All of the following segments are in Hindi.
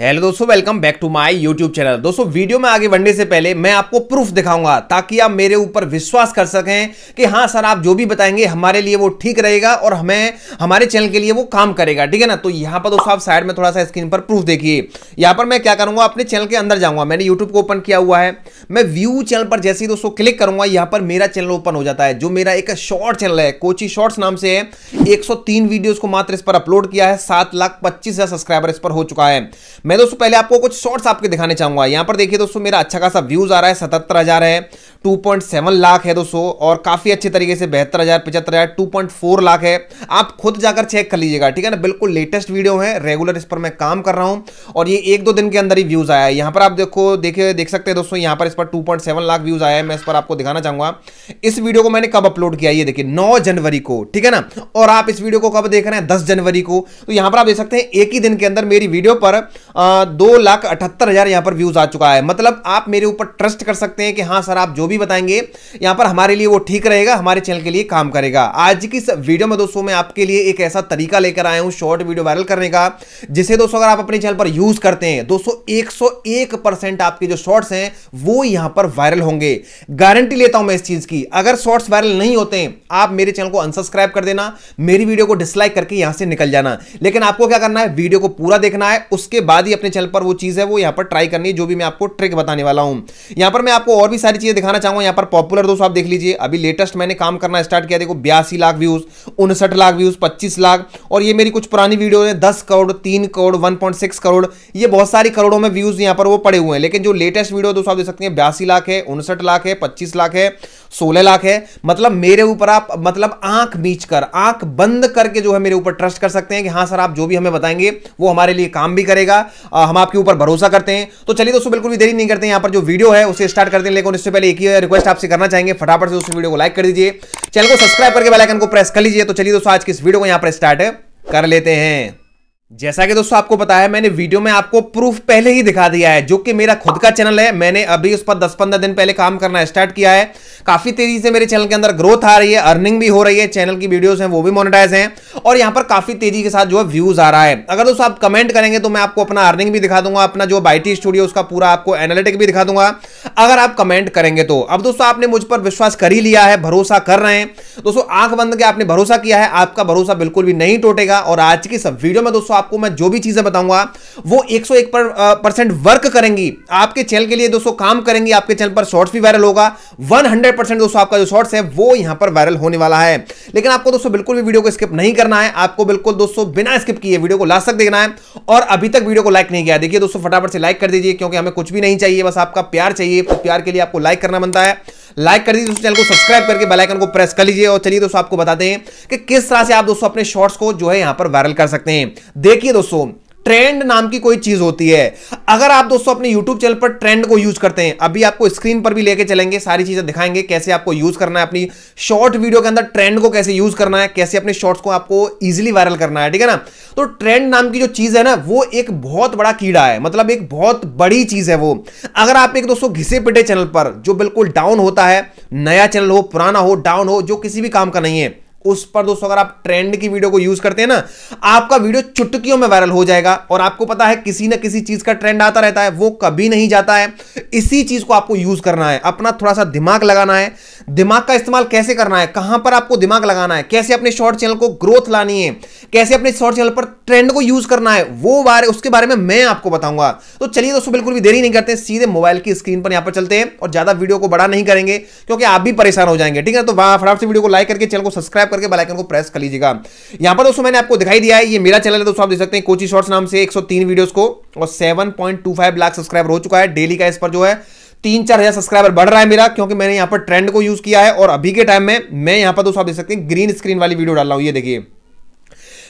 हेलो दोस्तों welcome back to my YouTube channel दोस्तों वीडियो में आगे बढ़ने से पहले मैं आपको प्रूफ दिखाऊंगा ताकि आप मेरे ऊपर विश्वास कर सकें कि हाँ सर आप जो भी बताएंगे हमारे लिए वो ठीक रहेगा और हमें हमारे चैनल के लिए वो काम करेगा ठीक है ना तो यहाँ पर दोस्तों आप साइड में थोड़ा सा स्क्रीन पर प्रूफ देखिए यहाँ पर मैं क्या करूँगा अपने चैनल के अंदर जाऊँगा मैंने यूट्यूब को ओपन किया हुआ है मैं व्यू चैनल पर जैसे ही दोस्तों क्लिक करूँगा यहाँ पर मेरा चैनल ओपन हो जाता है जो मेरा एक शॉर्ट चैनल है कोची शॉर्ट्स नाम से है एक सौ को मात्र इस पर अपलोड किया है सात लाख पच्चीस हज़ार सब्सक्राइबर इस पर हो चुका है मैं दोस्तों पहले आपको कुछ शॉर्ट्स आपके दिखाने चाहूंगा यहाँ पर देखिए दोस्तों मेरा अच्छा खासा व्यूज आ रहा है सतहत्तर हज़ार है 2.7 लाख है दोस्तों और काफ़ी अच्छे तरीके से बहत्तर हज़ार पचहत्तर हज़ार टू लाख है आप खुद जाकर चेक कर लीजिएगा ठीक है ना बिल्कुल लेटेस्ट वीडियो है रेगुलर इस पर मैं काम कर रहा हूँ और ये एक दो दिन के अंदर ही व्यूज़ आया है यहाँ पर आप देखो देखिए देख सकते हैं दोस्तों यहाँ पर इस पर 2.7 लाख व्यूज़ आया है मैं इस पर आपको दिखाना चाहूंगा इस वीडियो को मैंने कब अपलोड किया ये देखिए नौ जनवरी को ठीक है ना और आप इस वीडियो को कब देख रहे हैं दस जनवरी को तो यहाँ पर आप देख सकते हैं एक ही दिन के अंदर मेरी वीडियो पर दो लाख अठहत्तर हज़ार यहां पर व्यूज़ आ चुका है मतलब आप मेरे ऊपर ट्रस्ट कर सकते हैं कि हां सर आप जो भी बताएंगे यहां पर हमारे लिए वो ठीक रहेगा हमारे चैनल के लिए काम करेगा आज की इस वीडियो में दोस्तों मैं आपके लिए एक ऐसा तरीका लेकर आया हूं शॉर्ट वीडियो वायरल करने का जिसे दोस्तों अगर आप अपने चैनल पर यूज़ करते हैं दोस्तों एक आपके जो शॉर्ट्स हैं वो यहां पर वायरल होंगे गारंटी लेता हूं मैं इस चीज़ की अगर शॉर्ट्स वायरल नहीं होते हैं आप मेरे चैनल को अनसब्सक्राइब कर देना मेरी वीडियो को डिसलाइक करके यहां से निकल जाना लेकिन आपको क्या करना है वीडियो को पूरा देखना है उसके बाद बाद ही अपने चैनल पर वो चीज़ है वो यहाँ पर ट्राई करनी है जो भी मैं आपको ट्रिक बताने वाला हूँ यहाँ पर मैं आपको और भी सारी चीज़ें दिखाना चाहूँगा यहाँ पर पॉपुलर दोस्तों आप देख लीजिए अभी लेटेस्ट मैंने काम करना स्टार्ट किया देखो बयासी लाख व्यूज़ उनसठ लाख व्यूज़ पच्चीस लाख और ये मेरी कुछ पुरानी वीडियो है दस करोड़ तीन करोड़ वन करोड़ ये बहुत सारी करोड़ों में व्यूज़ यहाँ पर वो पड़े हुए हैं लेकिन जो लेटेस्ट वीडियो दोस्तों आप देख सकते हैं बयासी लाख है उनसठ लाख है पच्चीस लाख है सोलह लाख है मतलब मेरे ऊपर आप मतलब आंख बीच कर आंख बंद करके जो है मेरे ऊपर ट्रस्ट कर सकते हैं कि हाँ सर आप जो भी हमें बताएंगे वो हमारे लिए काम भी करेगा आ, हम आपके ऊपर भरोसा करते हैं तो चलिए दोस्तों बिल्कुल भी देरी नहीं करते हैं यहाँ पर जो वीडियो है उसे स्टार्ट करते हैं लेकिन उससे पहले एक ही रिक्वेस्ट आपसे करना चाहेंगे फटाफट से उस वीडियो को लाइक कर दीजिए चैनल को सब्सक्राइब करके बेलाइकन को प्रेस कर लीजिए तो चलिए दोस्तों आज की इस वीडियो को यहाँ पर स्टार्ट कर लेते हैं जैसा कि दोस्तों आपको बताया मैंने वीडियो में आपको प्रूफ पहले ही दिखा दिया है जो कि मेरा खुद का चैनल है मैंने अभी उस पर 10-15 दिन पहले काम करना स्टार्ट किया है काफी तेजी से मेरे चैनल के अंदर ग्रोथ आ रही है अर्निंग भी हो रही है चैनल की वीडियोस हैं वो भी मोनिटाइज हैं और यहां पर काफी तेजी के साथ जो है व्यूज आ रहा है अगर दोस्तों आप कमेंट करेंगे तो मैं आपको अपना अर्निंग भी दिखा दूंगा अपना जो बाइटी स्टूडियो उसका पूरा आपको एनालिटिक भी दिखा दूंगा अगर आप कमेंट करेंगे तो अब दोस्तों आपने मुझ पर विश्वास कर ही लिया है भरोसा कर रहे हैं दोस्तों आंख बंद के आपने भरोसा किया है आपका भरोसा बिल्कुल भी नहीं टूटेगा और आज की सब वीडियो में दोस्तों आपको मैं जो भी चीजें बताऊंगा वो 101 पर परसेंट वर्क करेंगी आपके चैनल के लिए दोस्तों काम करेंगी आपके चैनल पर शॉर्ट्स भी वायरल होगा 100 परसेंट दोस्तों आपका जो शॉर्ट्स है वो यहां पर वायरल होने वाला है लेकिन आपको दोस्तों बिल्कुल भी वीडियो को स्किप नहीं करना है आपको बिल्कुल दोस्तों बिना स्किप किए वीडियो को लास्ट तक देखना है और अभी तक वीडियो को लाइक नहीं किया देखिए दोस्तों फटाफट से लाइक कर दीजिए क्योंकि हमें कुछ भी नहीं चाहिए बस आपका प्यार चाहिए तो प्यार के लिए आपको लाइक करना बनता है लाइक कर दीजिए चैनल को सब्सक्राइब करके बेलाइकन को प्रेस कर लीजिए और चलिए दोस्तों आपको बताते हैं कि किस तरह से आप दोस्तों अपने शॉर्ट्स को जो है यहां पर वायरल कर सकते हैं देखिए दोस्तों ट्रेंड नाम की कोई चीज होती है अगर आप दोस्तों अपने यूट्यूब चैनल पर ट्रेंड को यूज करते हैं अभी आपको स्क्रीन पर भी लेके चलेंगे सारी चीजें दिखाएंगे कैसे आपको यूज करना है अपनी शॉर्ट वीडियो के अंदर ट्रेंड को कैसे यूज करना है कैसे अपने शॉर्ट्स को आपको इजिली वायरल करना है ठीक है ना तो ट्रेंड नाम की जो चीज है ना वो एक बहुत बड़ा कीड़ा है मतलब एक बहुत बड़ी चीज है वो अगर आप एक दोस्तों घिसे पिटे चैनल पर जो बिल्कुल डाउन होता है नया चैनल हो पुराना हो डाउन हो जो किसी भी काम का नहीं है उस पर दोस्तों अगर आप ट्रेंड की वीडियो को यूज करते हैं ना आपका वीडियो चुटकियों में वायरल हो जाएगा और आपको पता है किसी ना किसी चीज का ट्रेंड आता रहता है वो कभी नहीं जाता है इसी चीज को आपको यूज करना है अपना थोड़ा सा दिमाग लगाना है दिमाग का इस्तेमाल कैसे करना है कहां पर आपको दिमाग लगाना है कैसे अपने शॉर्ट चैनल को ग्रोथ लानी है कैसे अपने शॉर्ट चैनल पर ट्रेंड को यूज करना है वो बारे उसके बारे में मैं आपको बताऊंगा तो चलिए दोस्तों बिल्कुल भी देरी नहीं करते सीधे मोबाइल की स्क्रीन पर यहां पर चलते हैं और ज्यादा वीडियो को बड़ा नहीं करेंगे क्योंकि आप भी परेशान हो जाएंगे ठीक है तो वहां फटाफट से वीडियो को लाइक करके चैनल को सब्सक्राइब करके बेलाइकन को प्रेस कर लीजिएगा यहां पर दोस्तों मैंने आपको दिखाई दिया है ये मेरा चैनल है दोस्तों आप देख सकते हैं कोची शॉर्ट्स नाम से 103 वीडियोस को और 7.25 लाख सब्सक्राइबर हो चुका है डेली का इस पर जो है तीन चार हजार सब्सक्राइबर बढ़ रहा है मेरा क्योंकि मैंने यहां पर ट्रेंड को यूज किया है और अभी के टाइम में मैं यहां पर दोस्तों आप देख सकते हैं ग्रीन स्क्रीन वाली वीडियो डाल रहा हूं ये देखिए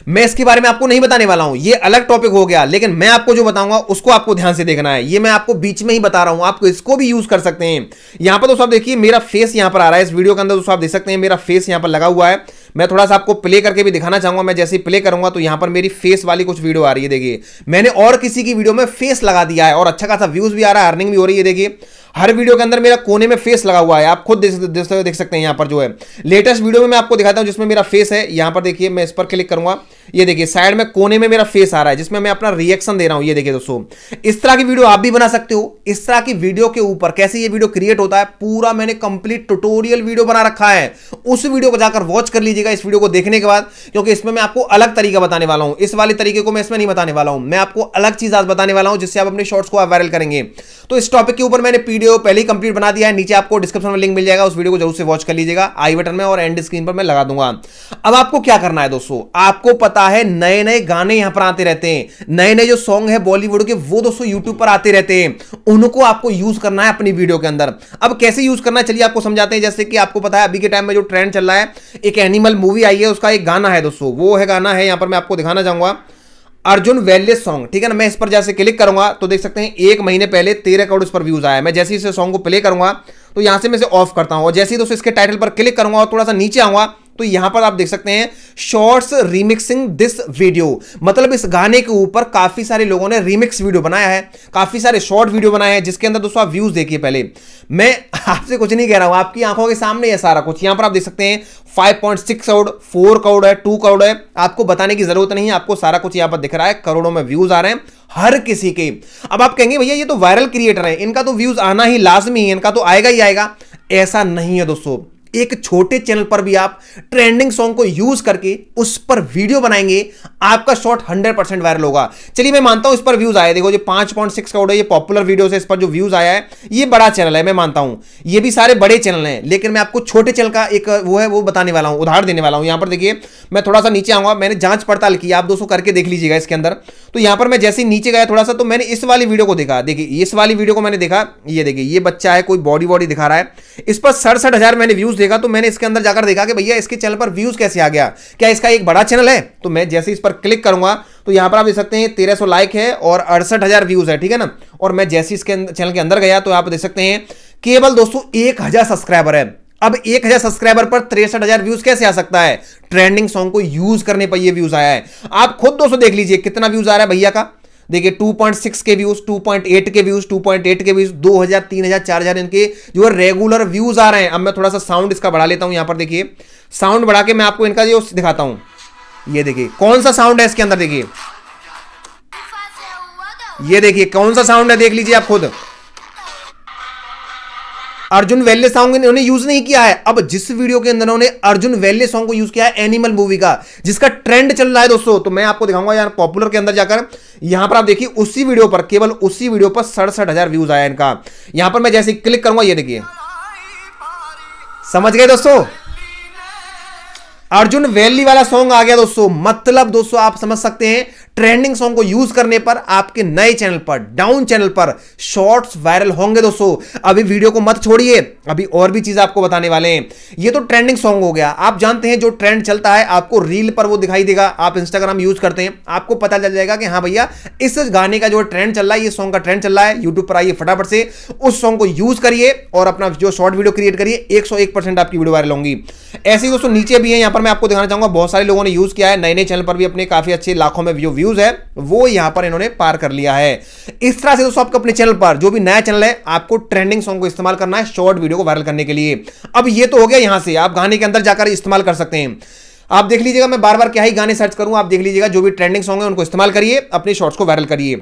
मैं इसके बारे में आपको नहीं बताने वाला हूं ये अलग टॉपिक हो गया लेकिन मैं आपको जो बताऊंगा उसको आपको ध्यान से देखना है ये मैं आपको बीच में ही बता रहा हूं आपको इसको भी यूज कर सकते हैं यहां पर दोस्तों आप देखिए मेरा फेस यहां पर आ रहा है इस वीडियो के अंदर दोस्तों आप देख सकते हैं मेरा फेस यहां पर लगा हुआ है मैं थोड़ा सा आपको प्ले करके भी दिखाना चाहूंगा मैं जैसे प्ले करूंगा तो यहां पर मेरी फेस वाली कुछ वीडियो आ रही है देखिए मैंने और किसी की वीडियो में फेस लगा दिया है और अच्छा खासा व्यूज भी आ रहा है अर्निंग भी हो रही है देखिए हर वीडियो के अंदर मेरा कोने में फेस लगा हुआ है आप खुद देख, सकते हैं यहां पर जो है लेटेस्ट वीडियो में मैं आपको दिखाता हूं जिसमें मेरा फेस है यहां पर देखिए मैं इस पर क्लिक करूंगा ये देखिए साइड में कोने में मेरा फेस आ रहा है जिसमें मैं अपना रिएक्शन दे रहा हूं ये देखिए दोस्तों इस तरह की वीडियो आप भी बना सकते हो इस तरह की वीडियो के ऊपर कैसे ये वीडियो क्रिएट होता है पूरा मैंने कंप्लीट ट्यूटोरियल वीडियो बना रखा है उस वीडियो को जाकर वॉच कर लीजिएगा इस वीडियो को देखने के बाद क्योंकि इसमें मैं आपको अलग तरीका बताने वाला हूं इस वाले तरीके को मैं इसमें नहीं बताने वाला हूं मैं आपको अलग चीज आज बताने वाला हूं जिससे आप अपने शॉर्ट्स को वायरल करेंगे तो इस टॉपिक के ऊपर मैंने पीडियो वीडियो पहले ही कंप्लीट बना दिया है नीचे आपको डिस्क्रिप्शन में लिंक मिल जाएगा उस वीडियो को जरूर से वॉच कर लीजिएगा आई बटन में और एंड स्क्रीन पर मैं लगा दूंगा अब आपको क्या करना है दोस्तों आपको पता है नए नए गाने यहां पर आते रहते हैं नए नए जो सॉन्ग है बॉलीवुड के वो दोस्तों यूट्यूब पर आते रहते हैं उनको आपको यूज करना है अपनी वीडियो के अंदर अब कैसे यूज करना चलिए आपको समझाते हैं जैसे कि आपको पता है अभी के टाइम में जो ट्रेंड चल रहा है एक एनिमल मूवी आई है उसका एक गाना है दोस्तों वो है गाना है यहां पर मैं आपको दिखाना चाहूंगा अर्जुन वैल्य सॉन्ग ठीक है ना मैं इस पर जैसे क्लिक करूंगा तो देख सकते हैं एक महीने पहले तेरह करोड़ इस पर व्यूज आया मैं जैसे इस सॉन्ग को प्ले करूंगा तो यहां से मैं इसे ऑफ करता हूं और जैसे ही दोस्तों इसके टाइटल पर क्लिक करूंगा और थोड़ा सा नीचे आऊंगा तो यहां पर आप देख सकते हैं शॉर्ट्स रिमिक्सिंग दिस वीडियो मतलब इस गाने के ऊपर काफी सारे लोगों ने रिमिक्स वीडियो बनाया है काफी सारे शॉर्ट वीडियो बनाए हैं जिसके अंदर दोस्तों आप व्यूज देखिए पहले मैं आपसे कुछ नहीं कह रहा हूं आपकी आंखों के सामने है सारा कुछ यहां पर आप देख सकते हैं 5.6 करोड़ 4 करोड़ है 2 करोड़ है आपको बताने की जरूरत नहीं आपको सारा कुछ यहां पर दिख रहा है करोड़ों में व्यूज आ रहे हैं हर किसी के अब आप कहेंगे भैया ये तो वायरल क्रिएटर है इनका तो व्यूज आना ही लाजमी है इनका तो आएगा ही आएगा ऐसा नहीं है दोस्तों एक छोटे चैनल पर भी आप ट्रेंडिंग सॉन्ग को यूज करके उस पर वीडियो बनाएंगे आपका शॉर्ट 100 परसेंट वायरल होगा चलिए मैं मानता हूं इस पर व्यूज आया देखो जो 5.6 करोड़ है ये पॉपुलर वीडियो इस पर जो व्यूज आया है ये बड़ा चैनल है मैं मानता हूं ये भी सारे बड़े चैनल हैं लेकिन मैं आपको छोटे चैनल का एक वो है वो बताने वाला हूं उधार देने वाला हूं यहां पर देखिए मैं थोड़ा सा नीचे आऊंगा मैंने जांच पड़ताल की आप दोस्तों करके देख लीजिएगा इसके अंदर तो यहां पर मैं जैसे नीचे गया थोड़ा सा तो मैंने इस वाली वीडियो को देखा देखिए इस वाली वीडियो को मैंने देखा ये देखिए ये बच्चा है कोई बॉडी बॉडी दिखा रहा है इस पर सड़सठ मैंने व्यूज देखा तो मैंने इसके अंदर जाकर देखा कि भैया इसके चैनल पर व्यूज कैसे आ गया क्या इसका एक बड़ा चैनल है तो मैं जैसे इस पर क्लिक करूंगा तो यहां पर आप देख सकते हैं तेरह सौ लाइक है और अड़सठ हजार व्यूज है ठीक है ना और मैं जैसे इसके चैनल के अंदर गया तो आप देख सकते हैं केवल दोस्तों एक हजार सब्सक्राइबर है अब एक हजार सब्सक्राइबर पर तिरसठ हजार व्यूज कैसे आ सकता है ट्रेंडिंग सॉन्ग को यूज करने पर ये व्यूज आया है आप खुद दोस्तों देख लीजिए कितना व्यूज आ रहा है भैया का देखिए 2.6 के व्यूज 2.8 के व्यूज 2.8 के व्यूज 2000 3000 4000 इनके जो रेगुलर व्यूज आ रहे हैं अब मैं थोड़ा सा साउंड इसका बढ़ा लेता हूं यहां पर देखिए साउंड बढ़ा के मैं आपको इनका जो दिखाता हूं ये देखिए कौन सा साउंड है इसके अंदर देखिए ये देखिए कौन सा साउंड है देख लीजिए आप खुद अर्जुन वेल्ले सॉन्ग इन्होंने यूज नहीं किया है अब जिस वीडियो के अंदर उन्होंने अर्जुन वेल्ले सॉन्ग को यूज किया है एनिमल मूवी का जिसका ट्रेंड चल रहा है दोस्तों तो मैं आपको दिखाऊंगा यार पॉपुलर के अंदर जाकर यहां पर आप देखिए उसी वीडियो पर केवल उसी वीडियो पर सड़सठ हजार व्यूज आया इनका यहां पर मैं जैसे क्लिक करूंगा ये देखिए समझ गए दोस्तों अर्जुन वैली वाला सॉन्ग आ गया दोस्तों मतलब दोस्तों आप समझ सकते हैं ट्रेंडिंग सॉन्ग को यूज करने पर आपके नए चैनल पर डाउन चैनल पर शॉर्ट्स वायरल होंगे दोस्तों अभी वीडियो को मत छोड़िए अभी और भी चीज आपको बताने वाले हैं ये तो ट्रेंडिंग सॉन्ग हो गया आप जानते हैं जो ट्रेंड चलता है आपको रील पर वो दिखाई देगा आप इंस्टाग्राम यूज करते हैं आपको पता चल जाएगा कि हाँ भैया इस गाने का जो ट्रेंड चल रहा है ये सॉन्ग का ट्रेंड चल रहा है यूट्यूब पर आइए फटाफट से उस सॉन्ग को यूज करिए और अपना जो शॉर्ट वीडियो क्रिएट करिए एक आपकी वीडियो वायरल होंगी ऐसे ही दोस्तों नीचे भी है यहां पर मैं आपको दिखाना चाहूंगा बहुत सारे लोगों ने यूज किया है नए नए चैनल पर भी अपने काफी अच्छे लाखों में व्यू व्यूज है वो यहां पर इन्होंने पार कर लिया है इस तरह से दोस्तों आपको अपने चैनल पर जो भी नया चैनल है आपको ट्रेंडिंग सॉन्ग को इस्तेमाल करना है शॉर्ट वीडियो को वायरल करने के लिए अब ये तो हो गया यहां से आप गाने के अंदर जाकर इस्तेमाल कर सकते हैं आप देख लीजिएगा मैं बार बार क्या ही गाने सर्च करूं आप देख लीजिएगा जो भी ट्रेंडिंग सॉन्ग है उनको इस्तेमाल करिए अपने शॉर्ट्स को वायरल करिए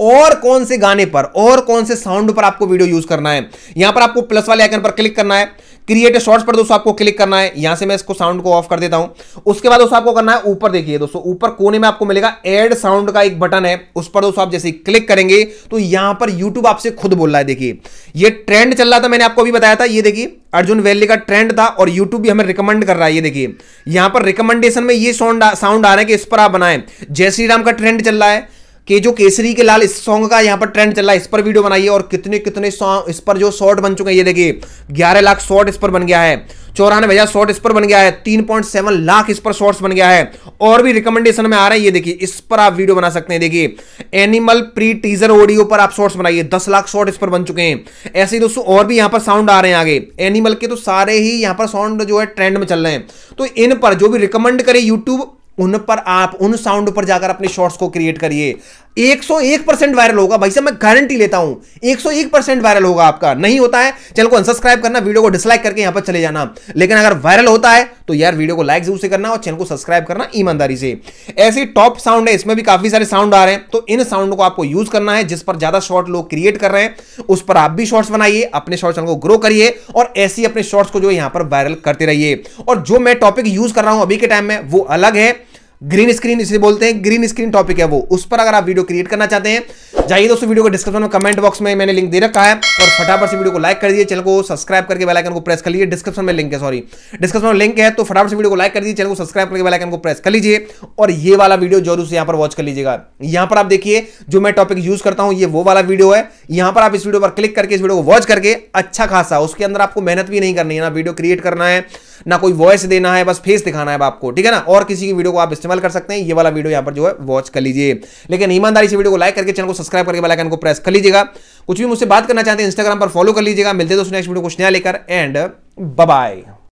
और कौन से गाने पर और कौन से साउंड पर आपको वीडियो यूज करना है यहां पर आपको प्लस वाले आइकन पर क्लिक करना है क्रिएट शॉर्ट्स पर दोस्तों आपको क्लिक करना है यहां से मैं इसको साउंड को ऑफ कर देता हूं उसके बाद दोस्तों आपको करना है ऊपर देखिए दोस्तों ऊपर कोने में आपको मिलेगा एड साउंड का एक बटन है उस पर दोस्तों आप जैसे क्लिक करेंगे तो यहां पर यूट्यूब आपसे खुद बोल रहा है देखिए ये ट्रेंड चल रहा था मैंने आपको अभी बताया था ये देखिए अर्जुन वैली का ट्रेंड था और यूट्यूब भी हमें रिकमेंड कर रहा है ये देखिए यहां पर रिकमेंडेशन में ये साउंड साउंड आ रहा है कि इस पर आप बनाए जय श्री राम का ट्रेंड चल रहा है कि जो केसरी के लाल इस सॉन्ग का यहाँ पर ट्रेंड चल रहा है इस पर वीडियो बनाइए और कितने कितने सॉन्ग इस पर जो शॉर्ट बन चुके हैं ये देखिए ग्यारह लाख शॉर्ट इस पर बन गया है चौरानवे हजार शॉर्ट इस पर बन गया है तीन पॉइंट सेवन लाख इस पर शॉर्ट्स बन गया है और भी रिकमेंडेशन में आ रहा है ये देखिए इस पर आप वीडियो बना सकते हैं देखिए एनिमल प्री टीजर ऑडियो पर आप शॉर्ट्स बनाइए दस लाख शॉर्ट इस पर बन चुके हैं ऐसे ही दोस्तों और भी यहां पर साउंड आ रहे हैं आगे एनिमल के तो सारे ही यहां पर साउंड जो है ट्रेंड में चल रहे हैं तो इन पर जो भी रिकमेंड करे यूट्यूब उन पर आप उन साउंड पर जाकर अपने शॉर्ट्स को क्रिएट करिए 101 परसेंट वायरल होगा भाई साहब मैं गारंटी लेता हूं 101 परसेंट वायरल होगा आपका नहीं होता है चैनल को अनसब्सक्राइब करना वीडियो को डिसलाइक करके यहां पर चले जाना लेकिन अगर वायरल होता है तो यार वीडियो को लाइक जरूर से करना और चैनल को सब्सक्राइब करना ईमानदारी से ऐसे टॉप साउंड है इसमें भी काफी सारे साउंड आ रहे हैं तो इन साउंड को आपको यूज करना है जिस पर ज्यादा शॉर्ट लोग क्रिएट कर रहे हैं उस पर आप भी शॉर्ट्स बनाइए अपने शॉर्ट चैनल को ग्रो करिए और ऐसी अपने शॉर्ट्स को जो यहां पर वायरल करते रहिए और जो मैं टॉपिक यूज कर रहा हूं अभी के टाइम में वो अलग है ग्रीन स्क्रीन इसे बोलते हैं ग्रीन स्क्रीन टॉपिक है वो उस पर अगर आप वीडियो क्रिएट करना चाहते हैं जाइए दोस्तों वीडियो को डिस्क्रिप्शन में कमेंट बॉक्स में मैंने लिंक दे रखा है और फटाफट से वीडियो को लाइक कर दिए चैनल को सब्सक्राइब करके आइकन को प्रेस कर लीजिए डिस्क्रिप्शन में लिंक है सॉरी डिस्क्रिप्शन में लिंक है तो फटाफट से वीडियो को लाइक कर दीजिए चैनल को सब्सक्राइब करके बेलाइकन को प्रेस कर लीजिए और ये वाला वीडियो जरूर से यहाँ पर वॉच कर लीजिएगा यहाँ पर आप देखिए जो मैं टॉपिक यूज करता हूँ ये वो वाला वीडियो है यहाँ पर आप इस वीडियो पर क्लिक करके इस वीडियो को वॉच करके अच्छा खासा उसके अंदर आपको मेहनत भी नहीं करनी है ना वीडियो क्रिएट करना है ना कोई वॉइस देना है बस फेस दिखाना है आपको ठीक है ना और किसी की वीडियो को आप इस्तेमाल कर सकते हैं ये वाला वीडियो यहाँ पर जो है वॉच कर लीजिए लेकिन ईमानदारी से वीडियो को लाइक करके चैनल को सब्सक्राइब सब्सक्राइब करके बेल आइकन को प्रेस कर लीजिएगा कुछ भी मुझसे बात करना चाहते हैं इंस्टाग्राम पर फॉलो कर लीजिएगा मिलते हैं दोस्तों नेक्स्ट वीडियो कुछ नया लेकर एंड बाय